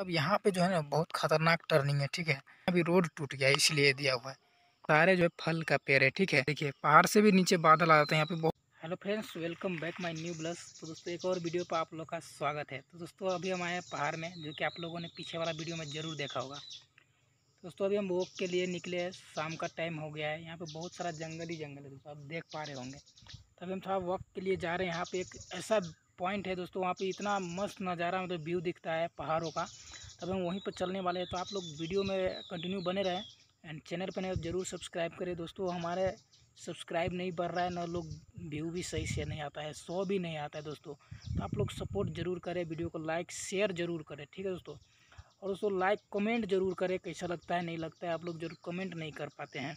अब यहाँ पे जो है ना बहुत खतरनाक टर्निंग है ठीक है अभी रोड टूट गया इसलिए दिया हुआ है सारे जो है फल का पेड़ है ठीक है देखिए पहाड़ से भी नीचे बादल आ जाते हैं यहाँ पे बहुत hello friends welcome back my new ब्लस तो दोस्तों एक और वीडियो पर आप लोग का स्वागत है तो दोस्तों अभी हम आए हैं पहाड़ में जो कि आप लोगों ने पीछे वाला वीडियो में ज़रूर देखा होगा तो दोस्तों अभी हम वॉक के लिए निकले हैं शाम का टाइम हो गया है यहाँ पे बहुत सारा जंगल ही जंगल है दोस्तों आप देख पा रहे होंगे तो अभी हम थोड़ा वॉक के लिए जा रहे हैं यहाँ पे एक ऐसा पॉइंट है दोस्तों वहाँ पे इतना मस्त नज़ारा मतलब व्यू दिखता है पहाड़ों का तब तो हम वहीं पर चलने वाले हैं तो आप लोग वीडियो में कंटिन्यू बने रहें एंड चैनल पर ज़रूर सब्सक्राइब करें दोस्तों हमारे सब्सक्राइब नहीं बढ़ रहा है ना लोग व्यू भी सही से नहीं आता है सो भी नहीं आता है दोस्तों तो आप लोग सपोर्ट ज़रूर करें वीडियो को लाइक शेयर ज़रूर करें ठीक है दोस्तों और दोस्तों लाइक कमेंट ज़रूर करें कैसा लगता है नहीं लगता है आप लोग जरूर कमेंट नहीं कर पाते हैं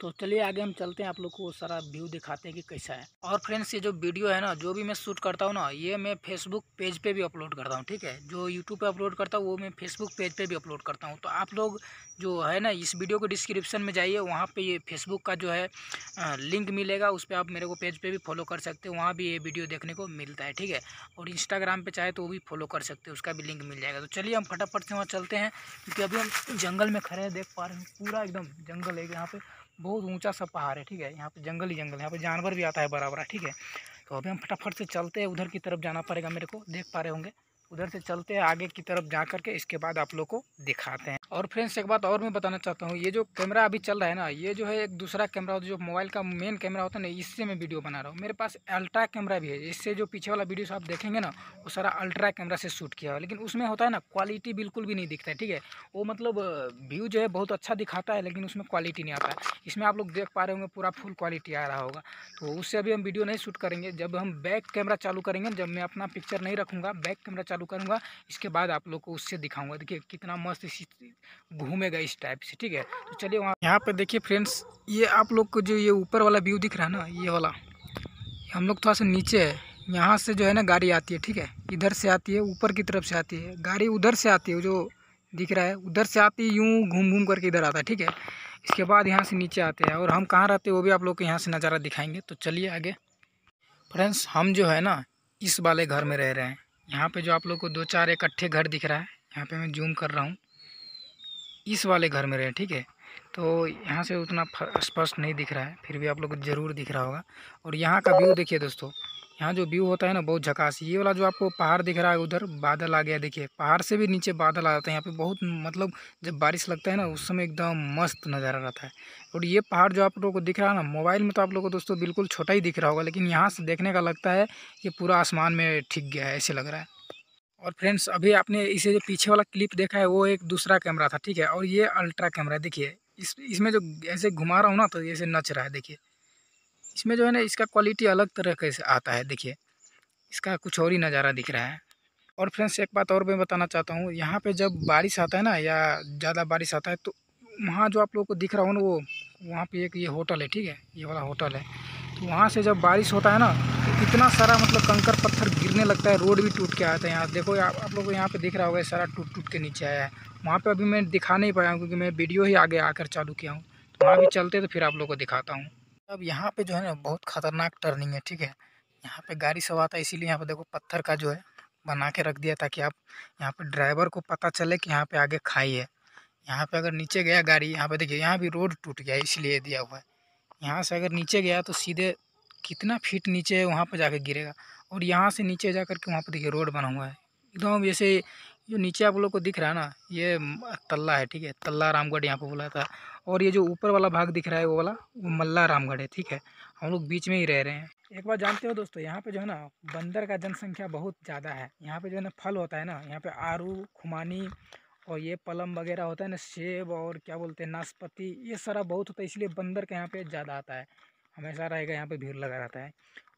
तो चलिए आगे हम चलते हैं आप लोग को वो सारा व्यू दिखाते हैं कि कैसा है और फ्रेंड्स ये जो वीडियो है ना जो भी मैं शूट करता हूँ ना ये मैं फेसबुक पेज पे भी अपलोड करता हूँ ठीक है जो यूट्यूब पे अपलोड करता हूँ वो मैं फेसबुक पेज पे भी अपलोड करता हूँ तो आप लोग जो है ना इस वीडियो के डिस्क्रिप्शन में जाइए वहाँ पर ये फेसबुक का जो है लिंक मिलेगा उस पर आप मेरे को पेज पर भी फॉलो कर सकते हो वहाँ भी ये वीडियो देखने को मिलता है ठीक है और इंस्टाग्राम पर चाहे तो वो भी फॉलो कर सकते हो उसका भी लिंक मिल जाएगा तो चलिए हम फटाफट से वहाँ चलते हैं क्योंकि अभी हम जंगल में खड़े हैं देख पा रहे हैं पूरा एकदम जंगल है यहाँ पर बहुत ऊंचा सा पहाड़ है ठीक है यहाँ पे जंगल ही जंगल है यहाँ पे जानवर भी आता है बराबर हाँ, ठीक है तो अभी हम फटाफट से चलते हैं उधर की तरफ जाना पड़ेगा मेरे को देख पा रहे होंगे उधर से चलते हैं आगे की तरफ जा करके इसके बाद आप लोग को दिखाते हैं और फ्रेंड्स एक बात और मैं बताना चाहता हूँ ये जो कैमरा अभी चल रहा है ना ये जो है एक दूसरा कैमरा जो मोबाइल का मेन कैमरा होता है ना इससे मैं वीडियो बना रहा हूँ मेरे पास अल्ट्रा कैमरा भी है इससे जो पीछे वाला वीडियो आप देखेंगे ना वो सारा अल्ट्रा कैमरा से शूट किया हुआ लेकिन उसमें होता है ना क्वालिटी बिल्कुल भी नहीं दिखता है ठीक है वो मतलब व्यू जो है बहुत अच्छा दिखाता है लेकिन उसमें क्वालिटी नहीं आता है इसमें आप लोग देख पा रहे होंगे पूरा फुल क्वालिटी आ रहा होगा तो उससे अभी हम वीडियो नहीं शूट करेंगे जब हम बैक कैमरा चालू करेंगे जब मैं अपना पिक्चर नहीं रखूँगा बैक कैमरा चालू करूँगा इसके बाद आप लोग को उससे दिखाऊँगा देखिए कितना मस्त घूमेगा इस टाइप से ठीक है तो चलिए वहाँ यहाँ पर देखिए फ्रेंड्स ये आप लोग को जो ये ऊपर वाला व्यू दिख रहा है ना ये वाला हम लोग थोड़ा सा नीचे है यहाँ से जो है ना गाड़ी आती है ठीक है इधर से आती है ऊपर की तरफ से आती है गाड़ी उधर से आती है जो दिख रहा है उधर से आती है यूँ घूम घूम करके इधर आता है ठीक है इसके बाद यहाँ से नीचे आते हैं और हम कहाँ रहते हैं वो भी आप लोग को यहाँ से नज़ारा दिखाएंगे तो चलिए आगे फ्रेंड्स हम जो है ना इस वाले घर में रह रहे हैं यहाँ पे जो आप लोग को दो चार इकट्ठे घर दिख रहा है यहाँ पे मैं जूम कर रहा हूँ इस वाले घर में रहें ठीक है तो यहाँ से उतना स्पष्ट नहीं दिख रहा है फिर भी आप लोग को ज़रूर दिख रहा होगा और यहाँ का व्यू देखिए दोस्तों यहाँ जो व्यू होता है ना बहुत झकास ये वाला जो आपको पहाड़ दिख रहा है उधर बादल आ गया देखिए पहाड़ से भी नीचे बादल आ जाते हैं यहाँ पे बहुत मतलब जब बारिश लगता है ना उस समय एकदम मस्त नज़ारा रहता है और ये पहाड़ जो आप लोगों को दिख रहा है ना मोबाइल में तो आप लोगों को दोस्तों बिल्कुल छोटा ही दिख रहा होगा लेकिन यहाँ से देखने का लगता है ये पूरा आसमान में ठिक गया है ऐसे लग रहा है और फ्रेंड्स अभी आपने इसे जो पीछे वाला क्लिप देखा है वो एक दूसरा कैमरा था ठीक है और ये अल्ट्रा कैमरा है देखिए इस इसमें जो ऐसे घुमा रहा हूँ ना तो ऐसे नच रहा है देखिए इसमें जो है ना इसका क्वालिटी अलग तरह का आता है देखिए इसका कुछ और ही नज़ारा दिख रहा है और फ्रेंड्स एक बात और मैं बताना चाहता हूँ यहाँ पर जब बारिश आता है ना या ज़्यादा बारिश आता है तो वहाँ जो आप लोगों को दिख रहा हो ना वो वहाँ पर एक ये होटल है ठीक है ये वाला होटल है तो वहाँ से जब बारिश होता है ना इतना सारा मतलब कंकर पत्थर गिरने लगता है रोड भी टूट के आया था यहाँ देखो आप आप लोग यहाँ पे देख रहा होगा सारा टूट टूट के नीचे आया है वहाँ पे अभी मैं दिखा नहीं पाया हूँ क्योंकि मैं वीडियो ही आगे आकर चालू किया हूँ तो वहाँ भी चलते तो फिर आप लोग को दिखाता हूँ अब यहाँ पे जो है ना बहुत खतरनाक टर्निंग है ठीक है यहाँ पे गाड़ी सब आता है इसीलिए यहाँ पे देखो पत्थर का जो है बना के रख दिया ताकि आप यहाँ पे ड्राइवर को पता चले कि यहाँ पे आगे खाई है यहाँ पे अगर नीचे गया गाड़ी यहाँ पे देखिए यहाँ भी रोड टूट गया इसलिए दिया हुआ है यहाँ से अगर नीचे गया तो सीधे कितना फीट नीचे है वहाँ पर जाकर गिरेगा और यहाँ से नीचे जा कर के वहाँ पर देखिए रोड बना हुआ है एकदम जैसे जो नीचे आप लोग को दिख रहा है ना ये तल्ला है ठीक है तल्ला रामगढ़ यहाँ पर बोला था और ये जो ऊपर वाला भाग दिख रहा है वो वाला वो मल्ला रामगढ़ है ठीक है हम लोग बीच में ही रह रहे हैं एक बार जानते हो दोस्तों यहाँ पे जो है ना बंदर का जनसंख्या बहुत ज़्यादा है यहाँ पे जो है ना फल होता है ना यहाँ पे आरू खुमानी और ये पलम वगैरह होता है ना सेब और क्या बोलते हैं नाशपति ये सारा बहुत होता है इसलिए बंदर का यहाँ पे ज़्यादा आता है हमेशा रहेगा यहाँ पे भीड़ लगा रहता है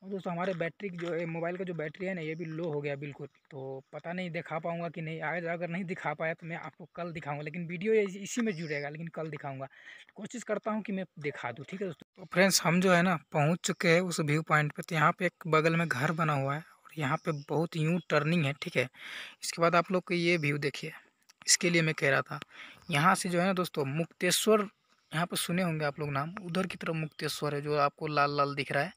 और दोस्तों हमारे बैटरी जो है मोबाइल का जो बैटरी है ना ये भी लो हो गया बिल्कुल तो पता नहीं दिखा पाऊँगा कि नहीं आज अगर नहीं दिखा पाया तो मैं आपको कल दिखाऊँगा लेकिन वीडियो इसी में जुड़ेगा लेकिन कल दिखाऊँगा कोशिश करता हूँ कि मैं दिखा दूँ ठीक है दोस्तों तो फ्रेंड्स हम जो है ना पहुँच चुके हैं उस व्यू पॉइंट पर तो यहाँ पर एक बगल में घर बना हुआ है और यहाँ पर बहुत यूँ टर्निंग है ठीक है इसके बाद आप लोग को ये व्यू देखिए इसके लिए मैं कह रहा था यहाँ से जो है ना दोस्तों मुक्तेश्वर यहाँ पर सुने होंगे आप लोग नाम उधर की तरफ मुक्तेश्वर है जो आपको लाल लाल दिख रहा है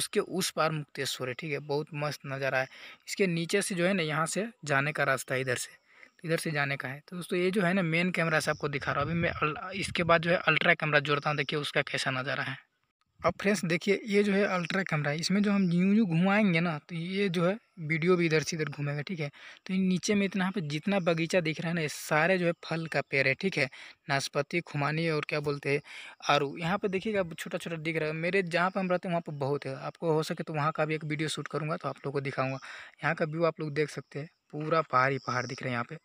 उसके उस पार मुक्तेश्वर है ठीक है बहुत मस्त नज़ारा है इसके नीचे से जो है ना यहाँ से जाने का रास्ता है इधर से इधर से जाने का है तो दोस्तों ये जो है ना मेन कैमरा से आपको दिखा रहा हूँ अभी मैं इसके बाद जो है अल्ट्रा कैमरा जोड़ता हूँ देखिए उसका कैसा नज़ारा है अब फ्रेंड्स देखिए ये जो है अल्ट्रा कैमरा है इसमें जो हम यूँ यूँ घुमाएंगे ना तो ये जो है वीडियो भी इधर से इधर घूमेगा ठीक है तो ये नीचे में इतना यहाँ पे जितना बगीचा दिख रहा है ना ये सारे जो है फल का पेड़ है ठीक है नाशपाती खुमानी और क्या बोलते हैं आरू यहाँ पर देखिएगा छोटा छोटा दिख रहा है मेरे जहाँ पे हम रहते हैं वहाँ पर बहुत है आपको हो सके तो वहाँ का भी एक वीडियो शूट करूँगा तो आप लोग को दिखाऊँगा यहाँ का व्यू आप लोग देख सकते हैं पूरा पहाड़ ही पहाड़ दिख रहा है यहाँ पर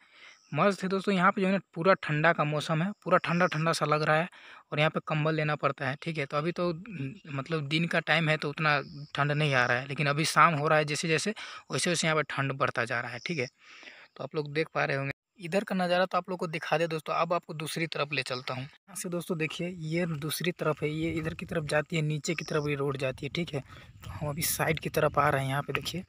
मस्त है दोस्तों यहाँ पे जो है ना पूरा ठंडा का मौसम है पूरा ठंडा ठंडा सा लग रहा है और यहाँ पे कंबल लेना पड़ता है ठीक है तो अभी तो मतलब दिन का टाइम है तो उतना ठंड नहीं आ रहा है लेकिन अभी शाम हो रहा है जैसे जैसे वैसे वैसे यहाँ पर ठंड बढ़ता जा रहा है ठीक है तो आप लोग देख पा रहे होंगे इधर का नज़ारा तो आप लोग को दिखा दे दोस्तों अब आपको दूसरी तरफ ले चलता हूँ यहाँ से दोस्तों देखिए ये दूसरी तरफ है ये इधर की तरफ जाती है नीचे की तरफ ये रोड जाती है ठीक है तो हम अभी साइड की तरफ आ रहे हैं यहाँ पे देखिए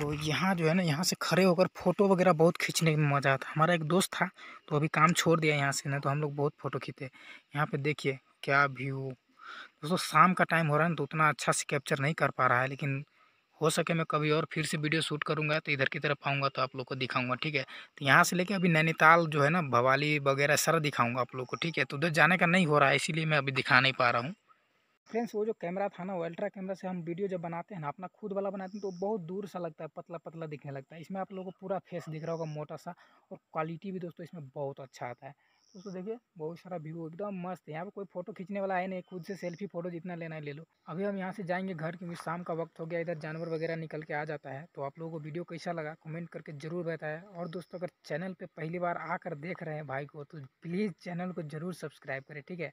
तो यहाँ जो है ना यहाँ से खड़े होकर फ़ोटो वगैरह बहुत खींचने में मज़ा आता हमारा एक दोस्त था तो अभी काम छोड़ दिया यहाँ से ना तो हम लोग बहुत फ़ोटो खींचे यहाँ पे देखिए क्या व्यू दोस्तों शाम का टाइम हो रहा है ना तो उतना अच्छा से कैप्चर नहीं कर पा रहा है लेकिन हो सके मैं कभी और फिर से वीडियो शूट करूँगा तो इधर की तरफ आऊँगा तो आप लोग को दिखाऊँगा ठीक है तो यहाँ से लेके अभी नैनीताल जो है ना भवाली वगैरह सारा दिखाऊँगा आप लोग को ठीक है तो उधर जाने का नहीं हो रहा है इसीलिए मैं अभी दिखा नहीं पा रहा हूँ फ्रेंड्स वो जो कैमरा था ना वो अल्ट्रा कैमरा से हम वीडियो जब बनाते हैं ना अपना खुद वाला बनाते हैं तो बहुत दूर सा लगता है पतला पतला दिखने लगता है इसमें आप लोगों को पूरा फेस दिख रहा होगा मोटा सा और क्वालिटी भी दोस्तों इसमें बहुत अच्छा आता है दोस्तों देखिए बहुत सारा व्यू एकदम मस्त है यहाँ पर कोई फोटो खींचने वाला है नहीं खुद से सेल्फी फोटो जितना लेना है ले लो अभी हम यहाँ से जाएंगे घर क्योंकि शाम का वक्त हो गया इधर जानवर वगैरह निकल के आ जाता है तो आप लोगों को वीडियो कैसा लगा कमेंट करके जरूर बताया और दोस्तों अगर चैनल पर पहली बार आकर देख रहे हैं भाई को तो प्लीज़ चैनल को जरूर सब्सक्राइब करें ठीक है